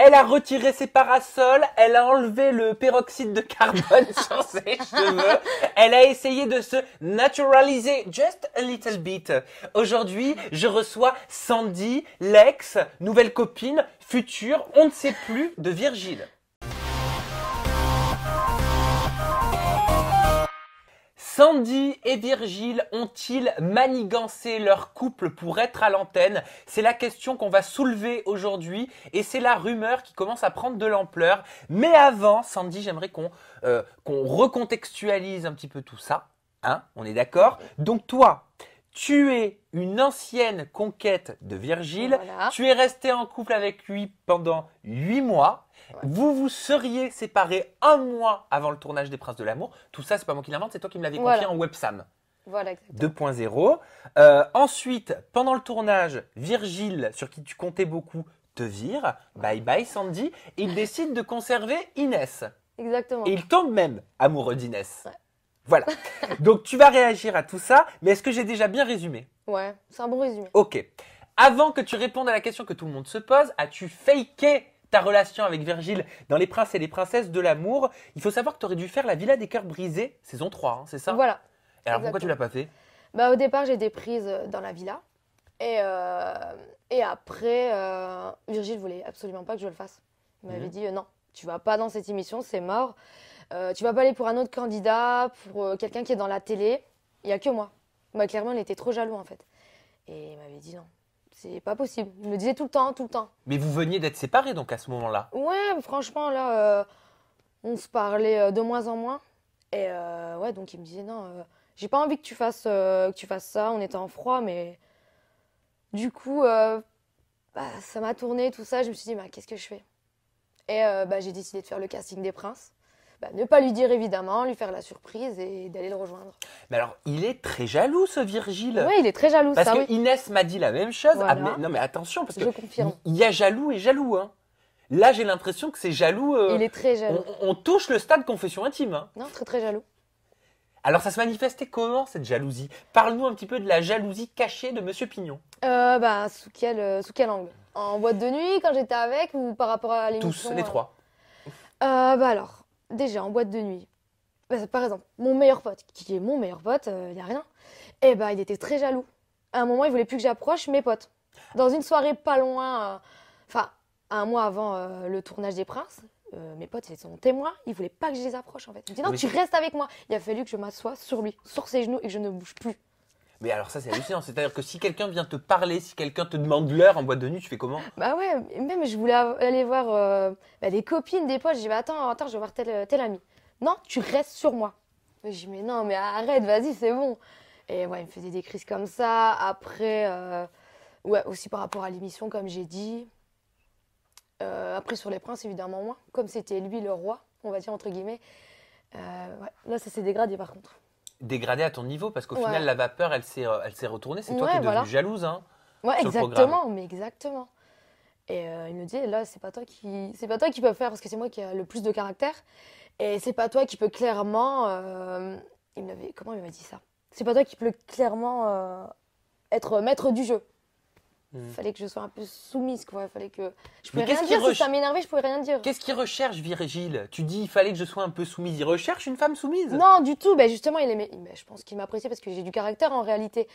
Elle a retiré ses parasols, elle a enlevé le peroxyde de carbone sur ses cheveux, elle a essayé de se naturaliser just a little bit. Aujourd'hui, je reçois Sandy, l'ex, nouvelle copine, future, on ne sait plus, de Virgile. Sandy et Virgile ont-ils manigancé leur couple pour être à l'antenne C'est la question qu'on va soulever aujourd'hui et c'est la rumeur qui commence à prendre de l'ampleur. Mais avant, Sandy, j'aimerais qu'on euh, recontextualise un petit peu tout ça. Hein On est d'accord Donc toi, tu es une ancienne conquête de Virgile, tu es resté en couple avec lui pendant huit mois, vous vous seriez séparés un mois avant le tournage des Princes de l'amour. Tout ça, c'est pas moi qui l'invente, c'est toi qui me l'avais confié en WebSam. Voilà, 2.0. Euh, ensuite, pendant le tournage, Virgile, sur qui tu comptais beaucoup, te vire. Bye bye Sandy. Il décide de conserver Inès. Exactement. Et il tombe même amoureux d'Inès. Voilà. Donc tu vas réagir à tout ça, mais est-ce que j'ai déjà bien résumé Ouais, c'est un bon résumé. Ok. Avant que tu répondes à la question que tout le monde se pose, as-tu faké ta relation avec Virgile dans Les Princes et les Princesses de l'amour Il faut savoir que tu aurais dû faire La Villa des Cœurs Brisés, saison 3, hein, c'est ça Voilà. alors pourquoi tu l'as pas fait bah, Au départ, j'ai des prises euh, dans la villa. Et, euh, et après, euh, Virgile voulait absolument pas que je le fasse. Il m'avait mhm. dit euh, non, tu vas pas dans cette émission, c'est mort. Euh, tu vas pas aller pour un autre candidat, pour euh, quelqu'un qui est dans la télé. Il y a que moi. clairement, il était trop jaloux en fait. Et il m'avait dit non, c'est pas possible. Il me disait tout le temps, tout le temps. Mais vous veniez d'être séparés donc à ce moment-là Ouais, franchement, là, euh, on se parlait de moins en moins. Et ouais, donc il me disait non, j'ai pas envie que tu, fasses, que tu fasses ça. On était en froid, mais du coup, bah, ça m'a tourné tout ça. Je me suis dit, bah, qu'est-ce que je fais et euh, bah, j'ai décidé de faire le casting des princes. Bah, ne pas lui dire évidemment, lui faire la surprise et d'aller le rejoindre. Mais alors, il est très jaloux ce Virgile. Oui, il est très jaloux. Parce que Inès m'a dit la même chose. Ah, non mais attention, parce que confirme. il y a jaloux et jaloux. Hein. Là, j'ai l'impression que c'est jaloux. Euh, il est très jaloux. On, touche le stade confession intime. Hein. Non, très très jaloux. Alors ça se manifestait comment cette jalousie Parle-nous un petit peu de la jalousie cachée de Monsieur Pignon. Euh, bah, sous quel, euh, sous quel angle En boîte de nuit, quand j'étais avec, ou par rapport à l'émission Tous, les euh trois. Euh, bah alors, déjà, en boîte de nuit. Bah, par exemple, mon meilleur pote, qui est mon meilleur pote, il euh, n'y a rien. Et eh bah, il était très jaloux. À un moment, il voulait plus que j'approche mes potes. Dans une soirée pas loin, enfin, un mois avant le tournage des Princes, euh, mes potes, ils sont témoin, ils voulaient pas que je les approche en fait. Ils me dit « non, tu restes avec moi. Il a fallu que je m'assoie sur lui, sur ses genoux et que je ne bouge plus. Mais alors ça c'est hallucinant, c'est-à-dire que si quelqu'un vient te parler, si quelqu'un te demande l'heure en boîte de nuit, tu fais comment Bah ouais, même je voulais aller voir euh, bah, des copines, des potes, j'ai dit bah, attends, attends, je vais voir tel, euh, tel ami. Non, tu restes sur moi. J'ai dit mais non, mais arrête, vas-y, c'est bon. Et ouais, il me faisait des crises comme ça. Après, ouais, aussi par rapport à l'émission, comme j'ai dit, euh, après, sur les princes, évidemment, moins. Comme c'était lui le roi, on va dire entre guillemets. Euh, là, ça s'est dégradé par contre. Dégradé à ton niveau parce qu'au final, la vapeur, elle s'est, euh, retournée. C'est toi qui es devenue jalouse. Hein, ouais, exactement, mais exactement. Et il me dit, là, c'est pas toi qui, c'est pas toi qui peux faire parce que c'est moi qui ai le plus de caractère. Et c'est pas toi qui peux clairement. Il me Comment il m'a dit ça C'est pas toi qui peux clairement être maître du jeu. Il hmm. Fallait que je sois un peu soumise, quoi. Fallait que je pouvais rien dire. Si ça m'énervait, je pouvais rien dire. Qu'est-ce qu'il recherche, Virgile Tu dis, il fallait que je sois un peu soumise. Il recherche une femme soumise Non, du tout. Ben justement, il aimait. Ben, je pense qu'il m'appréciait parce que j'ai du caractère en réalité.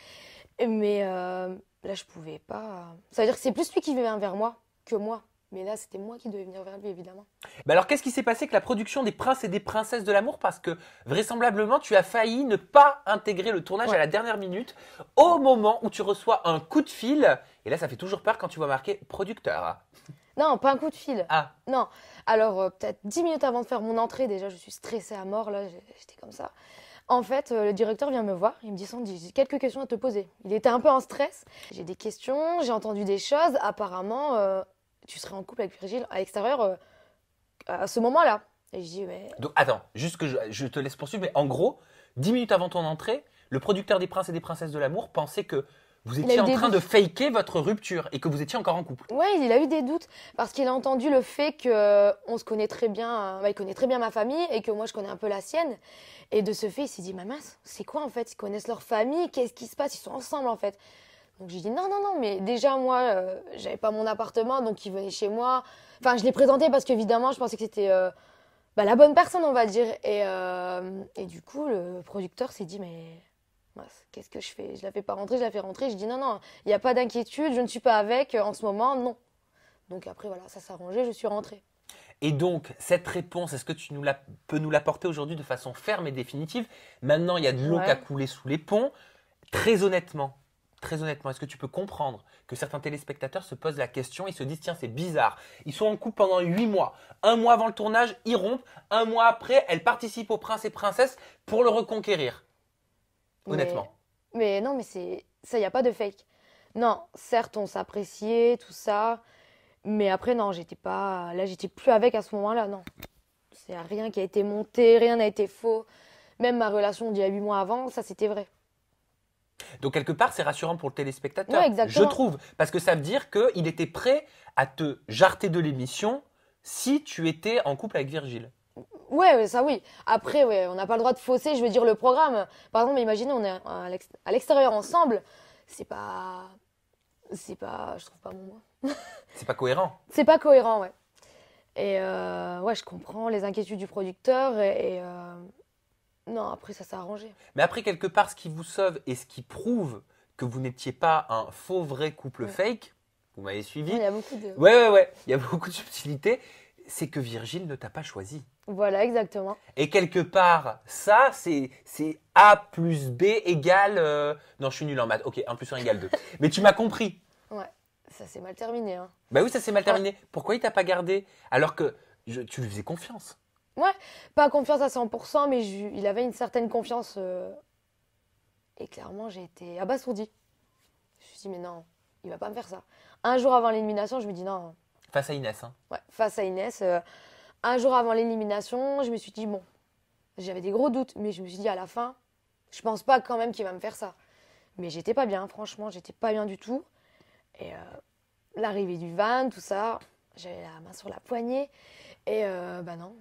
Mais euh, là, je pouvais pas. Ça veut dire que c'est plus lui qui vient vers moi que moi. Mais là, c'était moi qui devais venir vers lui, évidemment. Bah alors, qu'est-ce qui s'est passé avec la production des Princes et des Princesses de l'amour Parce que vraisemblablement, tu as failli ne pas intégrer le tournage à la dernière minute au moment où tu reçois un coup de fil. Et là, ça fait toujours peur quand tu vois marqué producteur. Non, pas un coup de fil. Ah. Non. Alors, euh, peut-être dix minutes avant de faire mon entrée, déjà, je suis stressée à mort. Là, j'étais comme ça. En fait, euh, le directeur vient me voir. Il me dit Sandy, j'ai quelques questions à te poser. Il était un peu en stress. J'ai des questions, j'ai entendu des choses. Apparemment, euh, tu serais en couple avec Virgile à l'extérieur euh, à ce moment-là. Et je dis, mais. Donc, attends, juste que je, te laisse poursuivre, mais en gros, dix minutes avant ton entrée, le producteur des princes et des princesses de l'amour pensait que vous étiez en train de faker votre rupture et que vous étiez encore en couple. Oui, il a eu des doutes parce qu'il a entendu le fait que euh, on se connaît très bien, euh, il connaît très bien ma famille et que moi je connais un peu la sienne. Et de ce fait, il s'est dit, Maman, c'est quoi en fait Ils connaissent leur famille, qu'est-ce qui se passe Ils sont ensemble en fait. Donc j'ai dit non, non, non, mais déjà moi, euh, j'avais pas mon appartement, donc il venait chez moi. Enfin, je l'ai présenté parce qu'évidemment, je pensais que c'était euh, bah, la bonne personne, on va dire. Et, euh, et du coup, le producteur s'est dit, mais qu'est-ce que je fais Je la fais pas rentrer, je la fais rentrer. Je dis non, non, il n'y a pas d'inquiétude, je ne suis pas avec en ce moment, non. Donc après, voilà, ça s'est arrangé, je suis rentrée. Et donc, cette réponse, est-ce que tu nous la, peux nous l'apporter aujourd'hui de façon ferme et définitive Maintenant, il y a de l'eau qui a coulé sous les ponts. Très honnêtement, très honnêtement, est-ce que tu peux comprendre que certains téléspectateurs se posent la question, et se disent tiens c'est bizarre, ils sont en couple pendant 8 mois, un mois avant le tournage, ils rompent, un mois après, elle participe au prince et princesse pour le reconquérir. Honnêtement. Mais, non, mais c'est ça, il n'y a pas de fake. Non, certes, on s'appréciait, tout ça, mais après, non, j'étais pas. Là, j'étais plus avec à ce moment-là, non. C'est rien qui a été monté, rien n'a été faux. Même ma relation d'il y a 8 mois avant, ça c'était vrai. Donc quelque part, c'est rassurant pour le téléspectateur, je trouve, parce que ça veut dire qu'il était prêt à te jarter de l'émission si tu étais en couple avec Virgile. Ouais, ça oui. Après, ouais, on n'a pas le droit de fausser, je veux dire, le programme. Par exemple, imaginez, on est à l'extérieur ensemble, c'est pas... C'est pas... Je trouve pas bon, mot. c'est pas cohérent. C'est pas cohérent, ouais. Et euh, ouais, je comprends les inquiétudes du producteur et... Euh, non, après ça s'est arrangé. Mais après, quelque part, ce qui vous sauve et ce qui prouve que vous n'étiez pas un faux vrai couple fake, vous m'avez suivi. Il y a beaucoup de. Ouais, ouais, ouais. Il y a beaucoup de subtilités. C'est que Virgile ne t'a pas choisi. Voilà, exactement. Et quelque part, ça, c'est A plus B égale. Euh, non, je suis nul en maths. Ok, 1 plus 1 égale 2. Mais tu m'as compris. Ouais, ça s'est mal terminé. Hein. Bah oui, ça s'est mal terminé. Pourquoi il t'a pas gardé Alors que tu lui faisais confiance Ouais, pas confiance à 100%, mais il avait une certaine confiance. Euh. Et clairement, j'ai été abasourdi Je me suis dit, mais non, il va pas me faire ça. Un jour avant l'élimination, je me dis, non, Face à Inès. Hein. ouais, face à Inès, euh, un jour avant l'élimination, je me suis dit, bon, j'avais des gros doutes, mais je me suis dit, à la fin, je pense pas quand même qu'il va me faire ça. Mais j'étais pas bien, franchement, j'étais pas bien du tout. Et euh, l'arrivée du van, tout ça, j'avais la main sur la poignée. Et ben non,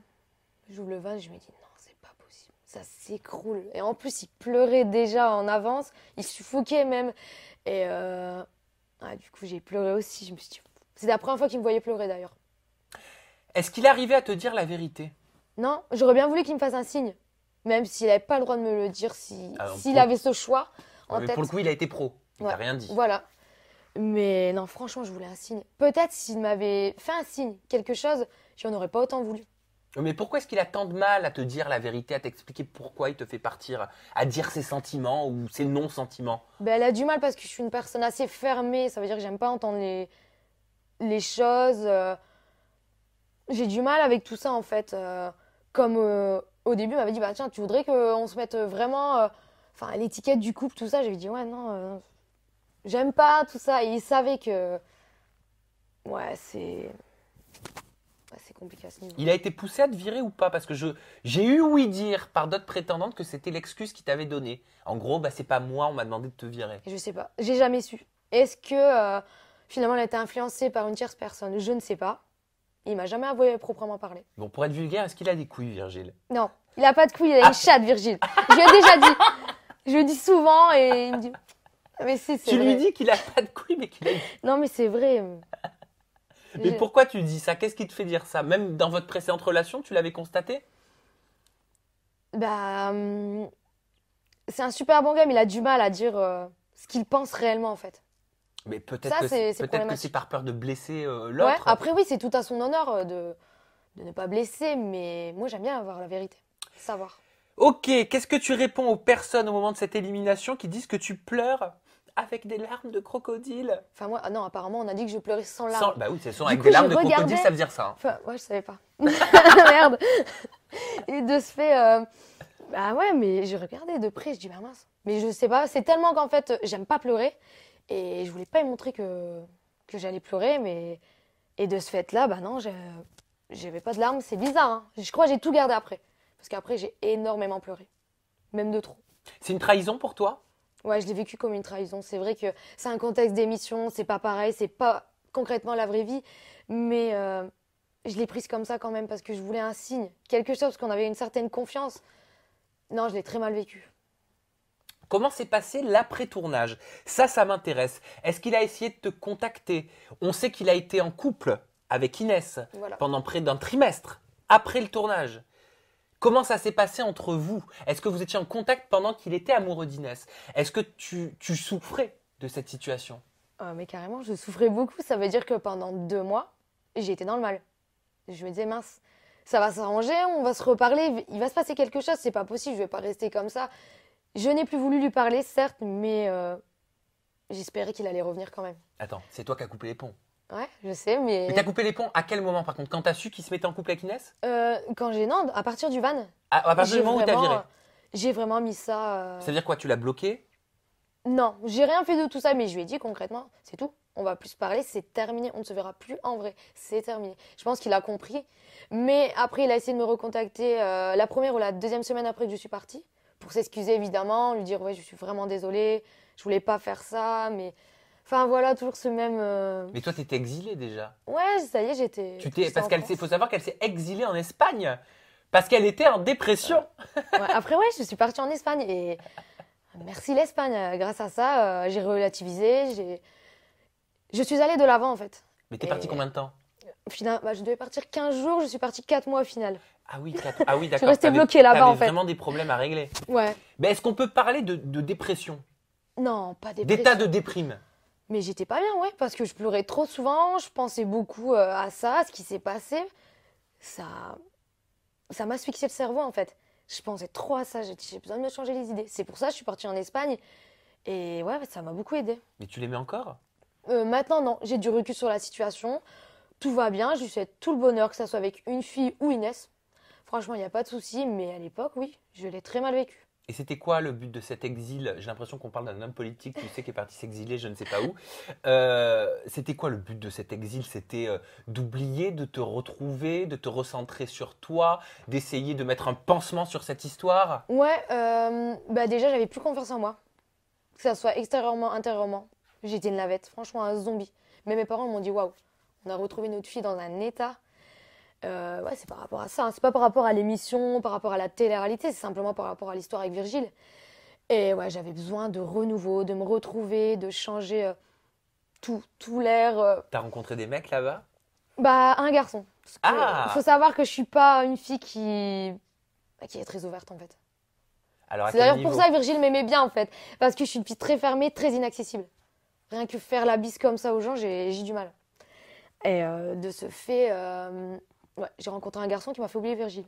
J'ouvre le vase, je me dis non, c'est pas possible. Ça s'écroule. Et en plus, il pleurait déjà en avance. Il suffoquait même. Et ah, du coup, j'ai pleuré aussi. Je me suis dit... C'est la première fois qu'il me voyait pleurer d'ailleurs. Est-ce qu'il arrivait à te dire la vérité Non, j'aurais bien voulu qu'il me fasse un signe. Même s'il n'avait pas le droit de me le dire, ah, s'il si... s'il avait ce choix. En tête. Pour le coup, il a été pro. Il n'a rien dit. Voilà. Mais non, franchement, je voulais un signe. Peut-être s'il m'avait fait un signe, quelque chose, j'en aurais pas autant voulu. Mais pourquoi est-ce qu'il a tant de mal à te dire la vérité, à t'expliquer pourquoi il te fait partir, à dire ses sentiments ou ses non-sentiments ben, Elle a du mal parce que je suis une personne assez fermée. Ça veut dire que j'aime pas entendre les, choses. Euh. J'ai du mal avec tout ça en fait. Euh. Comme euh, au début, il m'avait dit bah, Tiens, tu voudrais qu'on se mette vraiment enfin l'étiquette du couple, tout ça. J'avais dit Ouais, non, j'aime pas tout ça. Et il savait que. Ouais, c'est. Il a été poussé à te virer ou pas Parce que j'ai eu oui dire par d'autres prétendantes que c'était l'excuse qu'il t'avait donnée. En gros, bah c'est pas moi, on m'a demandé de te virer. Je sais pas, j'ai jamais su. Est-ce que euh, finalement elle a été influencé par une tierce personne Je ne sais pas. Il m'a jamais avoué proprement parler. Bon, pour être vulgaire, est-ce qu'il a des couilles, Virgile Non, il a pas de couilles, il a ah. une chatte, Virgile. je l'ai déjà dit. Je le dis souvent et il me dit. Mais c'est Tu lui dis qu'il a pas de couilles, mais qu'il a. non, mais c'est vrai. Mais pourquoi tu dis ça Qu'est-ce qui te fait dire ça Même dans votre précédente relation, tu l'avais constaté Bah. Hum, c'est un super bon gars, mais il a du mal à dire euh, ce qu'il pense réellement, en fait. Mais peut-être que c'est par peur de blesser euh, l'autre. après, oui, c'est tout à son honneur euh, de, de ne pas blesser, mais moi, j'aime bien avoir la vérité, savoir. Ok, qu'est-ce que tu réponds aux personnes au moment de cette élimination qui disent que tu pleures avec des larmes de crocodile. Enfin, moi, ah non, apparemment, on a dit que je pleurais sans larmes. bah oui, c'est avec des larmes de crocodile, ça veut dire ça. Hein. Enfin, moi je savais pas. Merde. Et de ce fait, euh, bah ouais, mais je regardais de près, je dis, bah mince. Mais je sais pas, c'est tellement qu'en fait, j'aime pas pleurer. Et je voulais pas lui montrer que, que j'allais pleurer, mais. Et de ce fait-là, bah non, j'avais pas de larmes, c'est bizarre. Hein. Je crois que j'ai tout gardé après. Parce qu'après, j'ai énormément pleuré. Même de trop. C'est une trahison pour toi Ouais, je l'ai vécu comme une trahison. C'est vrai que c'est un contexte d'émission, c'est pas pareil, c'est pas concrètement la vraie vie, mais euh, je l'ai prise comme ça quand même parce que je voulais un signe, quelque chose, parce qu'on avait une certaine confiance. Non, je l'ai très mal vécu. Comment s'est passé l'après-tournage Ça, ça m'intéresse. Est-ce qu'il a essayé de te contacter On sait qu'il a été en couple avec Inès pendant près d'un trimestre après le tournage. Comment ça s'est passé entre vous Est-ce que vous étiez en contact pendant qu'il était amoureux d'Inès Est-ce que tu, souffrais de cette situation ah, Mais carrément, je souffrais beaucoup. Ça veut dire que pendant deux mois, j'ai été dans le mal. Je me disais, mince, ça va s'arranger, on va se reparler, il va se passer quelque chose, c'est pas possible, je vais pas rester comme ça. Je n'ai plus voulu lui parler, certes, mais euh, j'espérais qu'il allait revenir quand même. Attends, c'est toi qui as coupé les ponts Ouais, je sais, mais. Mais t'as coupé les ponts à quel moment par contre Quand t'as su qu'il se mettait en couple avec Inès euh, Quand j'ai. Non, à partir du van. Ah, à, partir du moment où t'as viré euh, J'ai vraiment mis ça. C'est euh, Ça veut dire quoi Tu l'as bloqué Non, j'ai rien fait de tout ça, mais je lui ai dit concrètement, c'est tout. On va plus parler, c'est terminé, on ne se verra plus en vrai, c'est terminé. Je pense qu'il a compris, mais après il a essayé de me recontacter euh, la première ou la deuxième semaine après que je suis partie pour s'excuser évidemment, lui dire ouais je suis vraiment désolée, je voulais pas faire ça, mais Enfin voilà, toujours ce même. Euh, Mais toi, t'étais exilée déjà. Ouais, ça y est, j'étais. Tu t'es parce qu'elle, faut savoir qu'elle s'est exilée en Espagne parce qu'elle était en dépression. après ouais, je suis partie en Espagne et merci l'Espagne. Grâce à ça, euh, j'ai relativisé, j'ai, je suis allée de l'avant en fait. Mais t'es partie combien de temps Finalement, bah, je devais partir 15 jours, je suis partie 4 mois au final. Ah oui, ah oui, d'accord. je restais bloquée là-bas en fait. vraiment des problèmes à régler. Ouais. Mais est-ce qu'on peut parler de, de dépression Non, pas dépression. D'état de déprime. Mais j'étais pas bien, ouais, parce que je pleurais trop souvent, je pensais beaucoup euh, à ça, à ce qui s'est passé. Ça. Ça m'asphyxiait le cerveau, en fait. Je pensais trop à ça, j'ai besoin de me changer les idées. C'est pour ça que je suis partie en Espagne. Et ouais, ça m'a beaucoup aidé. Mais tu l'aimais encore euh, Maintenant, non. J'ai du recul sur la situation. Tout va bien. Je lui souhaite tout le bonheur, que ça soit avec une fille ou Inès. Franchement, il n'y a pas de souci. Mais à l'époque, oui, je l'ai très mal vécu. Et c'était quoi le but de cet exil J'ai l'impression qu'on parle d'un homme politique, tu sais, qui est parti s'exiler, je ne sais pas où. Euh, c'était quoi le but de cet exil C'était euh, d'oublier, de te retrouver, de te recentrer sur toi, d'essayer de mettre un pansement sur cette histoire Ouais, euh, bah déjà, j'avais plus confiance en moi. Que ça soit extérieurement, intérieurement. J'étais une navette, franchement, un zombie. Mais mes parents m'ont dit waouh, on a retrouvé notre fille dans un état euh, ouais, c'est par rapport à ça. Hein. C'est pas par rapport à l'émission, par rapport à la télé-réalité, c'est simplement par rapport à l'histoire avec Virgile. Et ouais, j'avais besoin de renouveau, de me retrouver, de changer euh, tout, tout l'air. Euh. T'as rencontré des mecs là-bas Bah, un garçon. ah Faut savoir que je suis pas une fille qui, bah, qui est très ouverte en fait. C'est d'ailleurs pour ça que Virgile m'aimait bien en fait, parce que je suis une fille très fermée, très inaccessible. Rien que faire la bise comme ça aux gens, j'ai du mal. Et de ce fait, j'ai rencontré un garçon qui m'a fait oublier Virgile.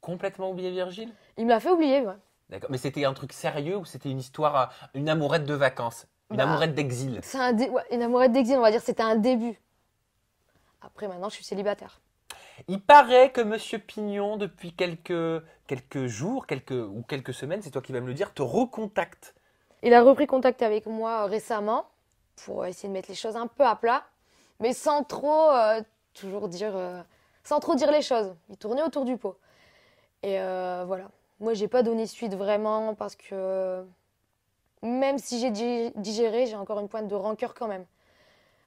Complètement oublier Virgile Il me l'a fait oublier, ouais. D'accord. Mais c'était un truc sérieux ou c'était une histoire, euh, une amourette de vacances Une bah, amourette d'exil C'est Une amourette d'exil, on va dire, c'était un début. Après, maintenant, je suis célibataire. Il paraît que Monsieur Pignon, depuis quelques, quelques jours quelques, ou quelques semaines, c'est toi qui vas me le dire, te recontacte. Il a repris contact avec moi euh, récemment pour essayer de mettre les choses un peu à plat, mais sans trop euh, toujours dire sans trop dire les choses. Il tournait autour du pot. Et euh, voilà. Moi, j'ai pas donné suite vraiment parce que même si j'ai digéré, j'ai encore une pointe de rancœur quand même.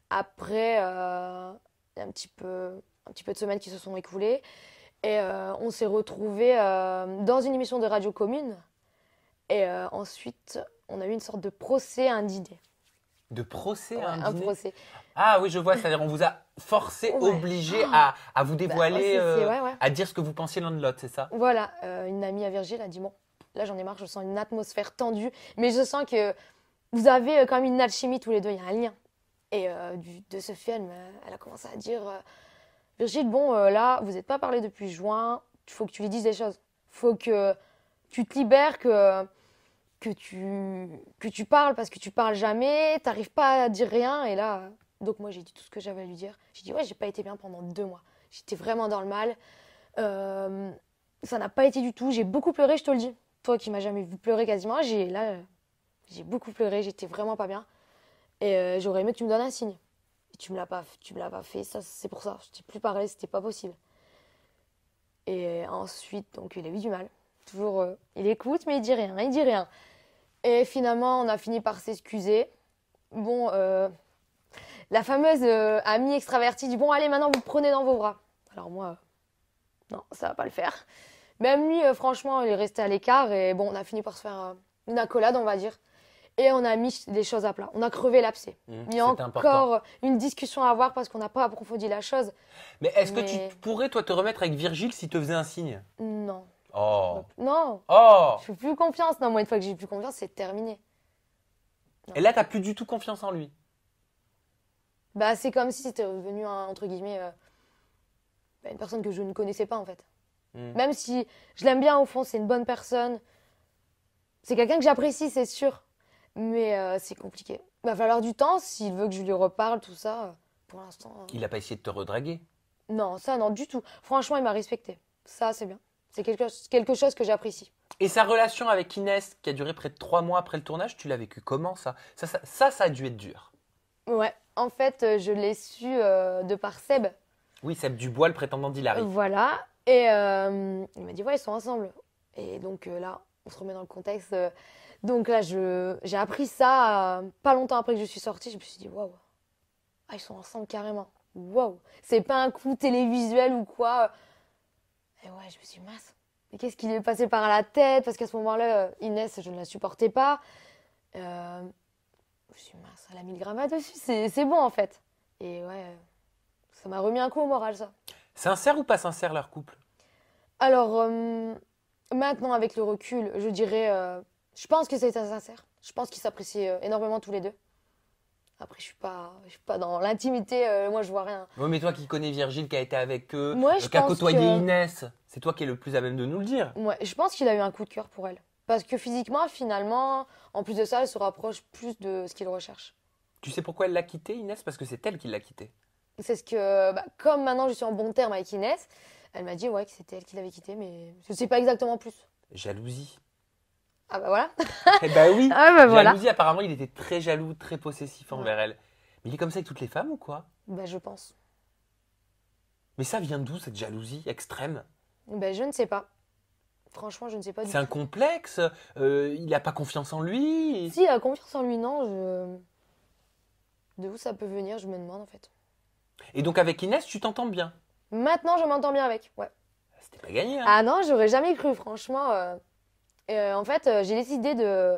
Après, euh, un petit peu, un petit peu de semaines qui se sont écoulées et euh, on s'est retrouvés dans une émission de radio commune. Et ensuite, on a eu une sorte de procès à de procès hein, un, procès. Ah oui, je vois, c'est-à-dire on vous a forcé, obligé ah. à, vous bah, dévoiler, euh, à dire ce que vous pensiez l'un de l'autre, c'est ça Voilà, euh, une amie à Virgile a dit bon, là j'en ai marre, je sens une atmosphère tendue, mais je sens que vous avez comme euh, une alchimie tous les deux, il y a un lien. Et de ce film, elle a commencé à dire Virgile, bon, là, vous n'êtes pas parlé depuis juin, il faut que tu lui dises des choses, Il faut que tu te libères, que que tu, que tu parles parce que tu parles jamais, t'arrives pas à dire rien. Et là, donc moi j'ai dit tout ce que j'avais à lui dire. J'ai dit ouais, j'ai pas été bien pendant deux mois. J'étais vraiment dans le mal. Euh, ça n'a pas été du tout. J'ai beaucoup pleuré, je te le dis. Toi qui m'as jamais vu pleurer quasiment, j'ai là, j'ai beaucoup pleuré. J'étais vraiment pas bien. Et euh, j'aurais aimé que tu me donnes un signe. Et tu me l'as pas, tu me l'as pas fait. Ça, c'est pour ça. Je t'ai plus parlé. C'était pas possible. Et ensuite, donc il a eu du mal. Toujours, euh, il écoute mais il dit rien. Il dit rien. Et finalement, on a fini par s'excuser. Bon, euh, la fameuse euh, amie extravertie dit Bon, allez, maintenant vous prenez dans vos bras. Alors, moi, euh, non, ça va pas le faire. Même lui, franchement, il est resté à l'écart et bon, on a fini par se faire une accolade, on va dire. Et on a mis les choses à plat. On a crevé l'abcès. Mmh, il y a encore une discussion à avoir parce qu'on n'a pas approfondi la chose. Mais est-ce que tu pourrais, toi, te remettre avec Virgile si te faisait un signe Non. Oh. Non. Oh. Je fais plus confiance. Non, moi, une fois que j'ai plus confiance, c'est terminé. Et là, t'as plus du tout confiance en lui. Bah, c'est comme si c'était devenu un, hein, entre guillemets euh, bah, une personne que je ne connaissais pas en fait. Hmm. Même si je l'aime bien au fond, c'est une bonne personne. C'est quelqu'un que j'apprécie, c'est sûr. Mais euh, c'est compliqué. Il va falloir du temps s'il veut que je lui reparle, tout ça. Euh, pour l'instant. Il n'a pas essayé de te redraguer Non, ça, non, du tout. Franchement, il m'a respecté. Ça, c'est bien. C'est quelque, quelque chose que j'apprécie. Et sa relation avec Inès, qui a duré près de trois mois après le tournage, tu l'as vécu comment ça ça, ça ça, a dû être dur. Ouais, en fait, euh, je l'ai su euh, de par Seb. Oui, Seb Dubois, le prétendant d'Hilary. Voilà, et euh, il m'a dit, ouais, ils sont ensemble. Et donc là, on se remet dans le contexte. donc là, j'ai appris ça pas longtemps après que je suis sortie. Je me suis dit, waouh, ah, ils sont ensemble carrément. Waouh, c'est pas un coup télévisuel ou quoi et eh ouais, je me suis masse. Qu'est-ce qui lui est passé par la tête Parce qu'à ce moment-là, Inès, je ne la supportais pas. Euh, je me suis mince, elle a mis le dessus, c'est bon en fait. Et ouais, ça m'a remis un coup au moral ça. Sincère ou pas sincère leur couple Alors, euh, maintenant avec le recul, je dirais, euh, je pense que c'est sincère. Je pense qu'ils s'apprécient énormément tous les deux. Après, je suis pas, je suis pas dans l'intimité. Euh, moi, je vois rien. Oui, mais toi qui connais Virgile, qui a été avec eux, euh, qui a côtoyé Inès, c'est toi qui es le plus à même de nous le dire. Moi, je pense qu'il a eu un coup de cœur pour elle. Parce que physiquement, finalement, en plus de ça, elle se rapproche plus de ce qu'il recherche. Tu sais pourquoi elle l'a quitté, Inès Parce que c'est elle qui l'a quitté. C'est ce que, bah, comme maintenant je suis en bon terme avec Inès, elle m'a dit ouais que c'était elle qui l'avait quitté, mais je sais pas exactement plus. Jalousie. Ah bah voilà. eh bah oui. Ah bah voilà. Jalousie, apparemment, il était très jaloux, très possessif envers elle. Mais il est comme ça avec toutes les femmes ou quoi Bah je pense. Mais ça vient d'où cette jalousie extrême Ben je ne sais pas. Franchement, je ne sais pas. du C'est un complexe. Euh, il n'a pas confiance en lui. Si, il a confiance en lui, non. Je... De où ça peut venir, je me demande en fait. Et donc avec Inès, tu t'entends bien Maintenant, je m'entends bien avec. Ouais. Ah, c'était pas gagné. Hein. Ah non, j'aurais jamais cru, franchement. Euh, euh, en fait, euh, j'ai décidé de,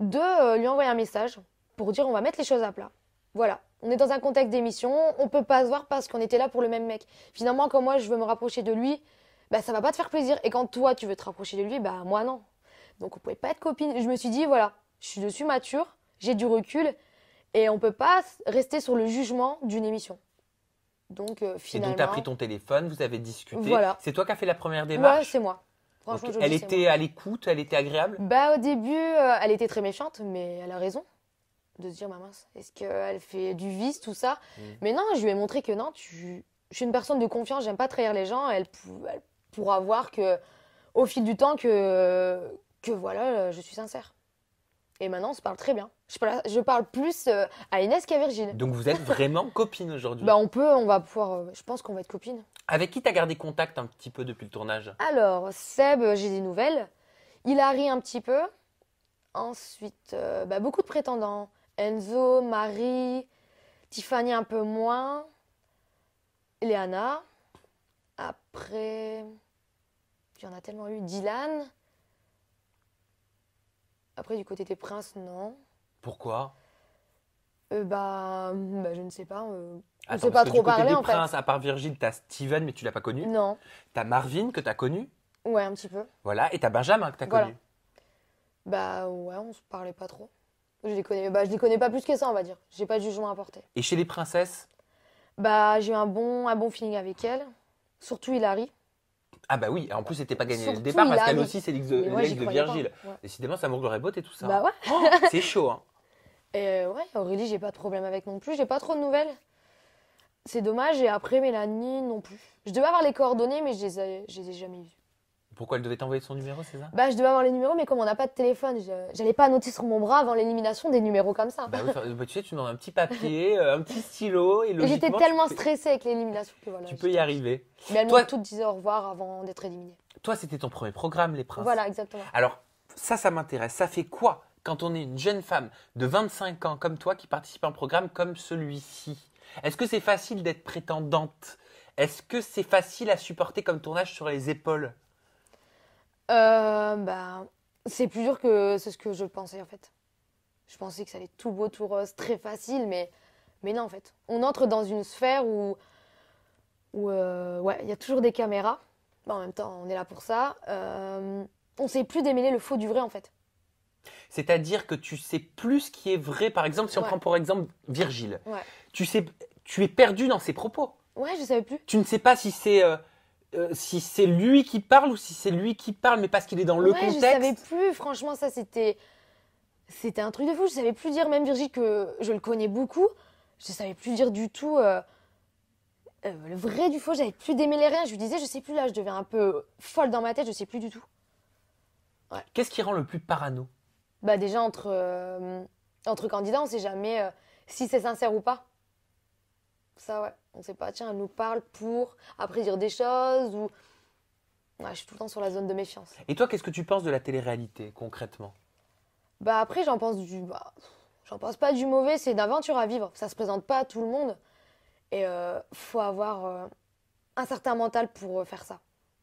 de euh, lui envoyer un message pour dire on va mettre les choses à plat. Voilà, on est dans un contexte d'émission, on peut pas se voir parce qu'on était là pour le même mec. Finalement, quand moi je veux me rapprocher de lui, bah ça va pas te faire plaisir. Et quand toi tu veux te rapprocher de lui, bah moi non. Donc on pouvait pas être copine. Je me suis dit voilà, je suis dessus mature, j'ai du recul et on peut pas rester sur le jugement d'une émission. Donc finalement. Euh, et donc as pris ton téléphone, vous avez discuté. Voilà. C'est toi qui as fait la première démarche. Ouais, c'est moi. Elle était à l'écoute, elle était agréable Bah, au début, euh, elle était très méchante, mais elle a raison de se dire, bah, Maman, est-ce qu'elle fait du vice, tout ça mm. Mais non, je lui ai montré que non, je suis une personne de confiance, j'aime pas trahir les gens. Elle, pourra voir que, au fil du temps que, que voilà, euh, je suis sincère. Et maintenant, on se parle très bien. Je parle, plus euh, à Inès qu'à Virgile. Donc vous êtes vraiment copines aujourd'hui Bah on peut, on va pouvoir. Euh, je pense qu'on va être copines. Avec qui t'as gardé contact un petit peu depuis le tournage Alors Seb, euh, j'ai des nouvelles. Il un petit peu. Ensuite, bah, beaucoup de prétendants. Enzo, Marie, Tiffany un peu moins, Léana. Après, il y en a tellement eu. Dylan. Après, du côté des princes, non. Pourquoi euh, bah, hmm, bah, je ne sais pas. Euh, on ne pas trop parler en princes, À part Virgile, as Steven, mais tu l'as pas connu. Non. as Marvin que tu as connu. Ouais, un petit peu. Voilà, et as Benjamin que t'as voilà. connu. Bah ouais, on se parlait pas trop. Je les connais, bah, je les connais pas plus que ça, on va dire. J'ai pas de jugement à porter. Et chez les princesses Bah j'ai eu un bon, un bon feeling avec elles. Surtout Hilary. Ah bah oui, en plus c'était pas gagné au départ parce qu'elle aussi c'est l'ex de, Virgile. Décidément ça m'aurait et tout ça. Bah ouais. Oh, c'est chaud hein. Et euh, ouais, Aurélie, j'ai pas de problème avec non plus. J'ai pas trop de nouvelles. C'est dommage. Et après, Mélanie non plus. Je devais avoir les coordonnées, mais je les ai, les ai jamais vues. Pourquoi elle devait t'envoyer son numéro, c'est ça Bah, je devais avoir les numéros, mais comme on n'a pas de téléphone, j'allais pas noter sur mon bras avant l'élimination des numéros comme ça. Bah, bah tu sais, tu demandes un petit papier, euh, un petit stylo. Et, j'étais tellement stressée avec l'élimination que voilà. Tu peux y arriver. Mais elles Toi... m'ont toutes au revoir avant d'être éliminée. Toi, c'était ton premier programme, Les Princes. Voilà, exactement. Alors, ça, ça m'intéresse. Ça fait quoi quand on est une jeune femme de 25 ans comme toi qui participe à un programme comme celui-ci Est-ce que c'est facile d'être prétendante Est-ce que c'est facile à supporter comme tournage sur les épaules euh, bah, C'est plus dur que c'est ce que je pensais en fait. Je pensais que ça allait tout beau, tout rose, très facile, mais, mais non en fait. On entre dans une sphère où euh, il y a toujours des caméras. en même temps, on est là pour ça. Euh, on sait plus démêler le faux du vrai en fait. C'est-à-dire que tu sais plus ce qui est vrai. Par exemple, si on prend pour exemple Virgile, tu, sais, tu es perdu dans ses propos. Ouais, je savais plus. Tu ne sais pas si c'est. Euh, euh, si c'est lui qui parle ou si c'est lui qui parle, mais parce qu'il est dans le ouais, contexte. Je savais plus, franchement, ça c'était. C'était un truc de fou. Je savais plus dire, même Virgile, que je le connais beaucoup. Je savais plus dire du tout euh, le vrai du faux. J'avais plus démêlé rien. Je lui disais, je sais plus là, je deviens un peu folle dans ma tête, je sais plus du tout. Qu'est-ce qui rend le plus parano bah déjà entre, euh, entre candidats, on sait jamais euh, si c'est sincère ou pas. Ça, ouais, on sait pas. Tiens, elle nous parle pour après dire des choses ou. je suis tout le temps sur la zone de méfiance. Et toi, qu'est-ce que tu penses de la télé-réalité concrètement Bah après, j'en pense du. Bah, j'en pense pas du mauvais, c'est d'aventure à vivre. Ça se présente pas à tout le monde. Et euh, faut avoir euh, un certain mental pour faire ça.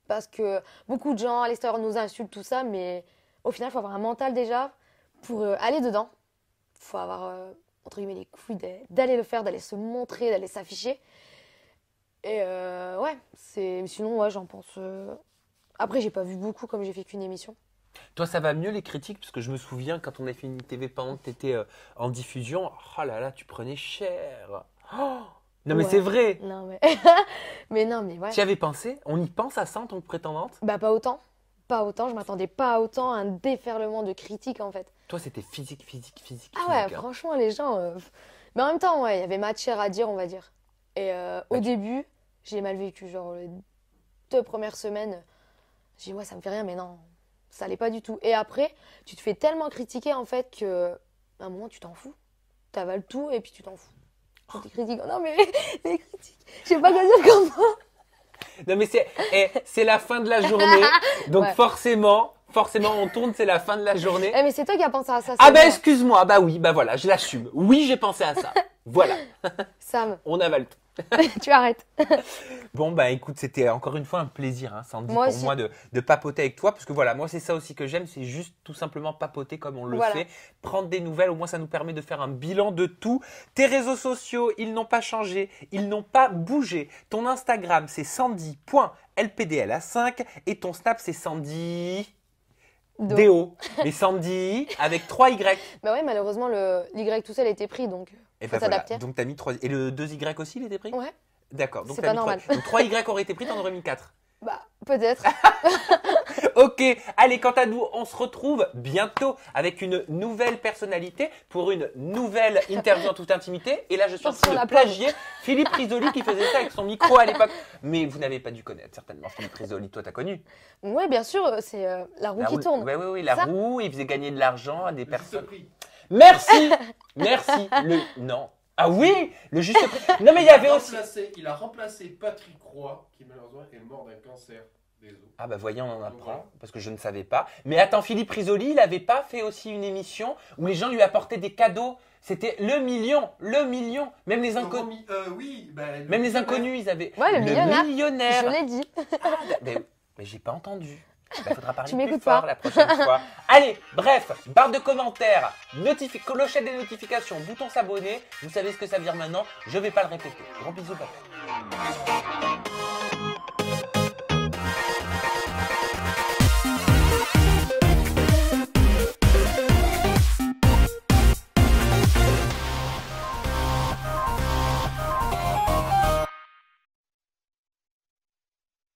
Parce que beaucoup de gens à l'extérieur nous insultent, tout ça, mais au final, il faut avoir un mental déjà pour euh, aller dedans, faut avoir euh, entre guillemets les couilles d'aller le faire, d'aller se montrer, d'aller s'afficher. Et euh, ouais, c'est sinon ouais, j'en pense. Après, j'ai pas vu beaucoup comme j'ai fait qu'une émission. Toi, ça va mieux les critiques Parce que je me souviens quand on a fait une TV pendant que tu étais en diffusion, oh là là, tu prenais cher. Oh! non mais c'est vrai. Non mais mais non mais Tu avais pensé On y pense à ça en tant que prétendante Bah pas autant, pas autant. Je m'attendais pas autant à un déferlement de critiques en fait. Toi, c'était physique, physique, physique. Ah ouais, hein. franchement, les gens. Euh, mais en même temps, ouais, il y avait matière à dire, on va dire. Et euh, au début, j'ai mal vécu. Genre, les deux premières semaines, j'ai dit, ouais, ça me fait rien, mais non, ça allait pas du tout. Et après, tu te fais tellement critiquer, en fait, que un moment, tu t'en fous. avales tout et puis tu t'en fous. Quand te critique, non, mais les critiques, je sais pas quoi dire Non, mais c'est eh, c'est la fin de la journée. Donc, forcément, forcément on tourne, c'est la fin de la journée. Eh, mais c'est toi qui as pensé à ça. Ah ben, excuse-moi, ah bah oui, bah voilà, je l'assume. Oui, j'ai pensé à ça. voilà. Sam. On avale tout. tu arrêtes. bon, bah écoute, c'était encore une fois un plaisir, hein, Sandy, pour moi de, de, papoter avec toi. Parce que voilà, moi c'est ça aussi que j'aime, c'est juste tout simplement papoter comme on le fait. Prendre des nouvelles, au moins ça nous permet de faire un bilan de tout. Tes réseaux sociaux, ils n'ont pas changé, ils n'ont pas bougé. Ton Instagram, c'est sandy.lpdla5 et ton Snap, c'est sandy. Déo. Mais Sandy avec 3 Y. Bah ouais, malheureusement, le l'Y tout seul était pris, donc Et faut bah s'adapter. Donc mis 3 Et le 2Y aussi, il était pris Ouais. D'accord. Donc C'est pas normal. 3... Donc 3Y auraient été pris, t'en aurais mis 4. Bah, peut-être. ok, allez, quant à nous, on se retrouve bientôt avec une nouvelle personnalité pour une nouvelle interview en toute intimité. Et là, je suis en train de plagier Philippe Risoli qui faisait ça avec son micro à l'époque. Mais vous n'avez pas dû connaître certainement Philippe Risoli. Toi, t'as connu Oui, bien sûr, c'est euh, la roue qui tourne. Oui, oui, oui, la roue. Il faisait gagner de l'argent à des personnes. Merci, merci. Le... Non, ah oui Le juste Non, mais il y avait aussi. il a remplacé Patrick Roy, qui malheureusement est mort d'un cancer des os. Ah bah voyons, on en apprend, parce que je ne savais pas. Mais attends, Philippe Risoli, il n'avait pas fait aussi une émission où les gens lui apportaient des cadeaux c'était le million, le million, même les inconnus. Euh, oui, bah, même les inconnus, ils avaient. le, millionnaire. Je l'ai dit. Ah, mais, mais j'ai pas entendu. Il faudra parler plus fort la prochaine fois. Allez, bref, barre de commentaires, clochette des notifications, bouton s'abonner. Vous savez ce que ça veut dire maintenant. Je ne vais pas le répéter. Grand bisous, papa.